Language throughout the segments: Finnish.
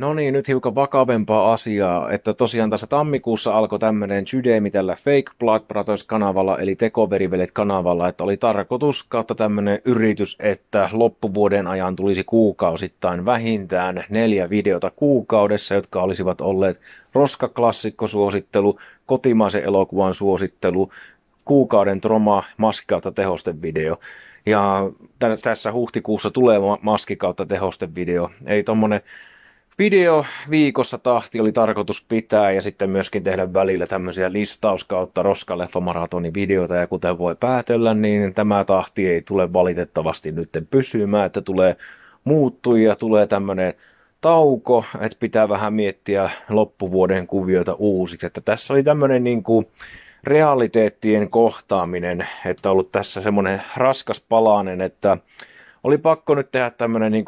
No niin, nyt hiukan vakavempaa asiaa, että tosiaan tässä tammikuussa alkoi tämmöinen sydemi tällä Fake Blood Brothers-kanavalla, eli tekoverivelet-kanavalla, että oli tarkoitus kautta tämmöinen yritys, että loppuvuoden ajan tulisi kuukausittain vähintään neljä videota kuukaudessa, jotka olisivat olleet roskaklassikkosuosittelu, kotimaisen elokuvan suosittelu, kuukauden troma, maskautta tehosten video. Ja tässä huhtikuussa tulee maskikautta tehosten video. Ei tommonen video viikossa tahti oli tarkoitus pitää ja sitten myöskin tehdä välillä tämmöisiä listaus kautta roskaleffamaratonin ja kuten voi päätellä, niin tämä tahti ei tule valitettavasti nyt pysymään, että tulee muuttujia, tulee tämmöinen tauko, että pitää vähän miettiä loppuvuoden kuvioita uusiksi, että tässä oli tämmöinen niin kuin realiteettien kohtaaminen, että ollut tässä semmoinen raskas palanen, että oli pakko nyt tehdä tämmöinen niin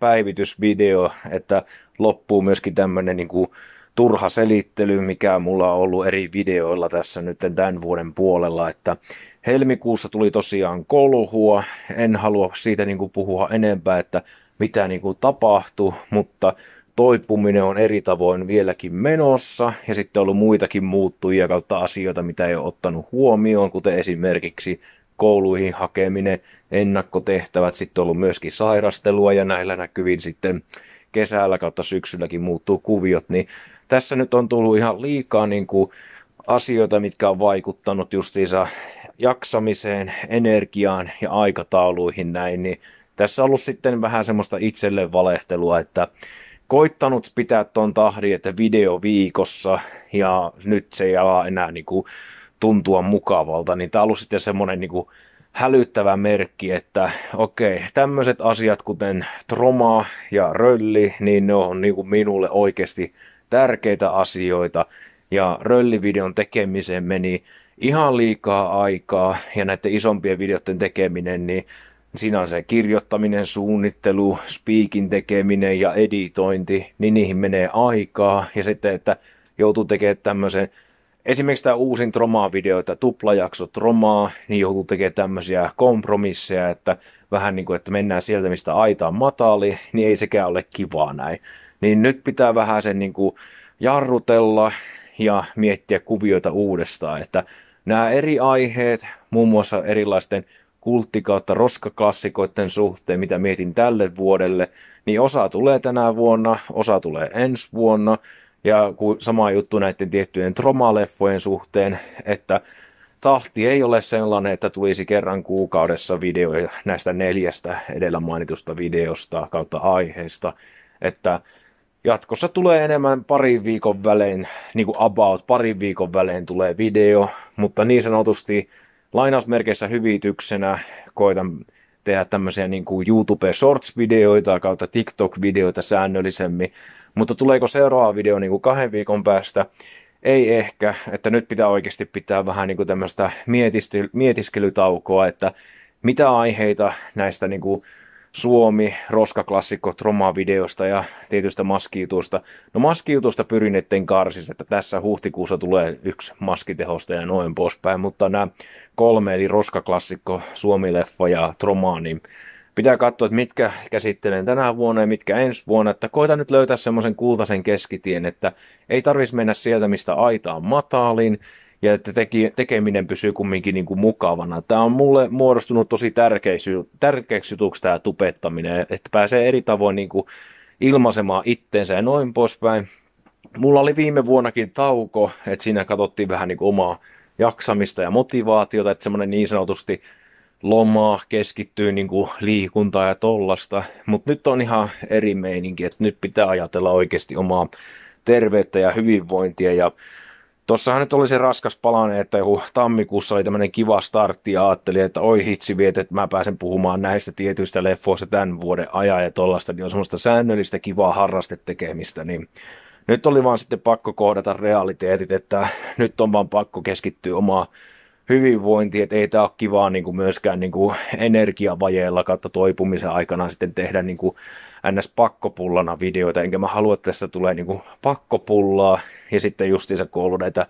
päivitysvideo, että loppuu myöskin tämmöinen niin kuin turha selittely, mikä mulla on ollut eri videoilla tässä nyt tämän vuoden puolella, että helmikuussa tuli tosiaan kolhua, en halua siitä niin kuin puhua enempää, että mitä niin kuin tapahtui, mutta toipuminen on eri tavoin vieläkin menossa, ja sitten on ollut muitakin muuttujia kautta asioita, mitä ei ole ottanut huomioon, kuten esimerkiksi kouluihin hakeminen, ennakkotehtävät, sitten on ollut myöskin sairastelua, ja näillä näkyvin sitten kesällä kautta syksylläkin muuttuu kuviot, niin tässä nyt on tullut ihan liikaa niin kuin asioita, mitkä on vaikuttanut justiinsa jaksamiseen, energiaan ja aikatauluihin näin, niin tässä on ollut sitten vähän semmoista itselle valehtelua, että koittanut pitää ton tahdin, että video viikossa ja nyt se ei ala enää niin kuin tuntua mukavalta, niin tämä on ollut sitten semmoinen niin kuin hälyttävä merkki, että okei, tämmöiset asiat kuten troma ja rölli, niin ne on niin kuin minulle oikeasti tärkeitä asioita. Ja röllivideon tekemiseen meni ihan liikaa aikaa ja näiden isompien videoiden tekeminen, niin siinä on se kirjoittaminen, suunnittelu, speakin tekeminen ja editointi, niin niihin menee aikaa. Ja sitten, että joutuu tekemään tämmöisen esimerkiksi tämä uusin Tromaa video, että tuplajakso Tromaa, niin joutuu tekemään tämmöisiä kompromisseja, että vähän niin kuin, että mennään sieltä, mistä aita on matali, niin ei sekään ole kivaa näin. Niin nyt pitää vähän sen niin kuin jarrutella ja miettiä kuvioita uudestaan, että nämä eri aiheet, muun muassa erilaisten kultti- kautta roskaklassikoiden suhteen, mitä mietin tälle vuodelle, niin osa tulee tänä vuonna, osa tulee ensi vuonna, ja sama juttu näiden tiettyjen tromaleffojen suhteen, että tahti ei ole sellainen, että tulisi kerran kuukaudessa videoja näistä neljästä edellä mainitusta videosta kautta aiheesta, että jatkossa tulee enemmän parin viikon välein, niin kuin about parin viikon välein tulee video, mutta niin sanotusti lainausmerkeissä hyvityksenä koitan tehdä tämmöisiä niin kuin YouTube Shorts-videoita kautta TikTok-videoita säännöllisemmin, mutta tuleeko seuraava video niin kuin kahden viikon päästä? Ei ehkä, että nyt pitää oikeasti pitää vähän niin kuin tämmöistä mietiskelytaukoa, että mitä aiheita näistä niin kuin Suomi, roskaklassikko, videosta ja tietystä maskiutusta. No maskiutusta pyrin etten karsis, että tässä huhtikuussa tulee yksi maskitehosta ja noin poispäin, mutta nämä kolme eli roskaklassikko, suomileffa ja tromaa, niin pitää katsoa, että mitkä käsittelen tänä vuonna ja mitkä ensi vuonna, että koita nyt löytää semmoisen kultaisen keskitien, että ei tarvitsisi mennä sieltä, mistä aita on matalin, ja että teki, tekeminen pysyy kumminkin niin kuin mukavana. Tämä on mulle muodostunut tosi tärkeäksi, tärkeäksi jutuksi tämä tupettaminen, että pääsee eri tavoin niin kuin ilmaisemaan itteensä ja noin poispäin. Mulla oli viime vuonnakin tauko, että siinä katsottiin vähän niin kuin omaa jaksamista ja motivaatiota, että semmoinen niin sanotusti lomaa, keskittyy niin kuin liikuntaa ja tollasta. Mutta nyt on ihan eri meininki, että nyt pitää ajatella oikeasti omaa terveyttä ja hyvinvointia. Ja tossahan nyt oli se raskas palane, että joku tammikuussa oli tämmöinen kiva startti ja ajattelin, että oi hitsi viet, että mä pääsen puhumaan näistä tietyistä leffoista tämän vuoden ajan ja tollasta, niin on semmoista säännöllistä kivaa harrastetekemistä, niin nyt oli vaan sitten pakko kohdata realiteetit, että nyt on vaan pakko keskittyä omaa hyvinvointi, että ei tämä ole kivaa niin kuin myöskään niin kuin energiavajeella kautta toipumisen aikana sitten tehdä niin kuin ns. pakkopullana videoita, enkä mä halua, että tässä tulee niin kuin pakkopullaa ja sitten justiinsa kuuluu näitä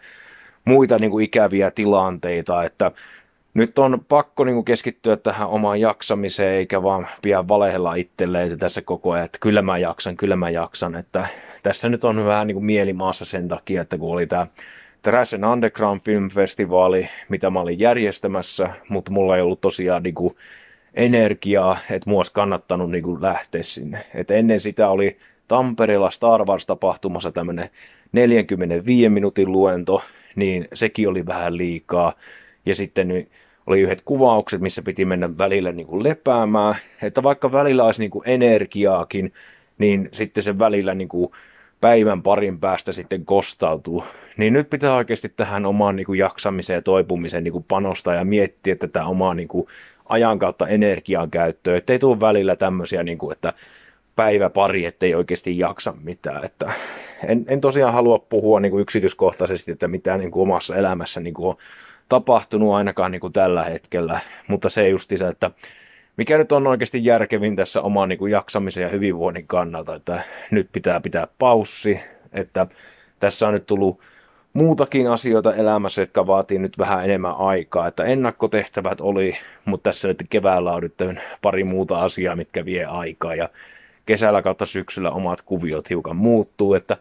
muita niin kuin ikäviä tilanteita, että nyt on pakko niin kuin keskittyä tähän omaan jaksamiseen, eikä vaan pian valehella itselleen tässä koko ajan, että kyllä mä jaksan, kyllä mä jaksan, että tässä nyt on vähän niin kuin mielimaassa sen takia, että kun oli tämä Trash and Underground Film Festivali, mitä mä olin järjestämässä, mutta mulla ei ollut tosiaan niinku energiaa, että mua olisi kannattanut niinku lähteä sinne. Et ennen sitä oli Tampereella Star Wars-tapahtumassa tämmöinen 45 minuutin luento, niin sekin oli vähän liikaa. Ja sitten oli yhdet kuvaukset, missä piti mennä välillä niin kuin lepäämään, että vaikka välillä olisi niin kuin energiaakin, niin sitten se välillä niin kuin päivän parin päästä sitten kostautuu. Niin nyt pitää oikeasti tähän omaan niin kuin jaksamiseen ja toipumiseen niin kuin panostaa ja miettiä tätä omaa niin kuin ajan kautta energian käyttöä. ei tule välillä tämmöisiä, niin kuin, että päivä pari, ettei oikeasti jaksa mitään. Että en, en tosiaan halua puhua niin kuin yksityiskohtaisesti, että mitä niin kuin omassa elämässä niin kuin on tapahtunut ainakaan niin kuin tällä hetkellä, mutta se se, että mikä nyt on oikeasti järkevin tässä oman niin kuin jaksamisen ja hyvinvoinnin kannalta, että nyt pitää pitää paussi, että tässä on nyt tullut muutakin asioita elämässä, jotka vaatii nyt vähän enemmän aikaa, että ennakkotehtävät oli, mutta tässä nyt keväällä on nyt pari muuta asiaa, mitkä vie aikaa ja kesällä kautta syksyllä omat kuviot hiukan muuttuu, että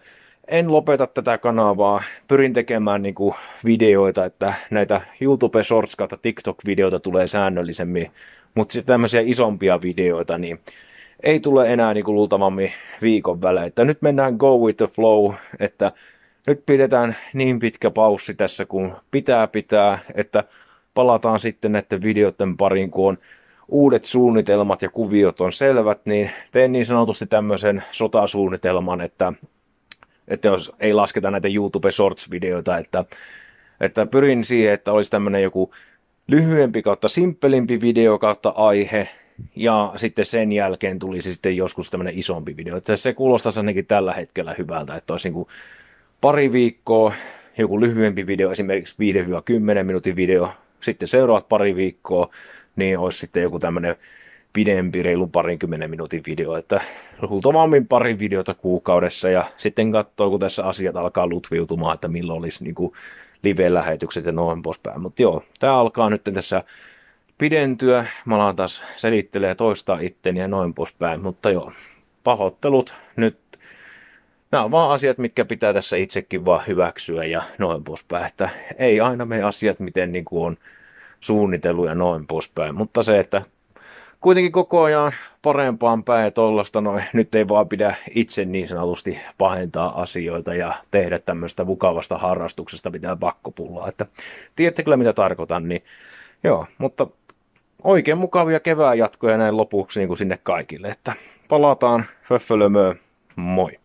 en lopeta tätä kanavaa, pyrin tekemään niin kuin videoita, että näitä YouTube Shorts kautta TikTok-videoita tulee säännöllisemmin mutta sitten tämmöisiä isompia videoita, niin ei tule enää niin kuin luultavammin viikon välein. Että nyt mennään go with the flow, että nyt pidetään niin pitkä paussi tässä, kun pitää pitää, että palataan sitten näiden videoiden pariin, kun on uudet suunnitelmat ja kuviot on selvät, niin teen niin sanotusti tämmöisen sotasuunnitelman, että, että jos ei lasketa näitä YouTube Shorts-videoita, että, että pyrin siihen, että olisi tämmöinen joku lyhyempi kautta simppelimpi video kautta aihe, ja sitten sen jälkeen tulisi sitten joskus tämmöinen isompi video. Että se kuulostaa ainakin tällä hetkellä hyvältä, että olisi niin kuin pari viikkoa, joku lyhyempi video, esimerkiksi 5-10 minuutin video, sitten seuraavat pari viikkoa, niin olisi sitten joku tämmöinen pidempi, reilun parinkymmenen minuutin video, että luultavammin pari videota kuukaudessa ja sitten katsoo, kun tässä asiat alkaa lutviutumaan, että milloin olisi niin kuin live-lähetykset ja noin poispäin. Mutta joo, tämä alkaa nyt tässä pidentyä. Mä alan taas selittelee toistaa itteni ja noin poispäin. Mutta joo, pahoittelut nyt. Nämä on vaan asiat, mitkä pitää tässä itsekin vaan hyväksyä ja noin poispäin. Että ei aina me asiat, miten niin kuin on suunnitellut ja noin poispäin. Mutta se, että kuitenkin koko ajan parempaan päin tuollaista, no nyt ei vaan pidä itse niin sanotusti pahentaa asioita ja tehdä tämmöistä mukavasta harrastuksesta pitää pakkopullaa, että tiedätte kyllä mitä tarkoitan, niin joo, mutta oikein mukavia kevään jatkoja näin lopuksi niin kuin sinne kaikille, että palataan, föffölömö, moi!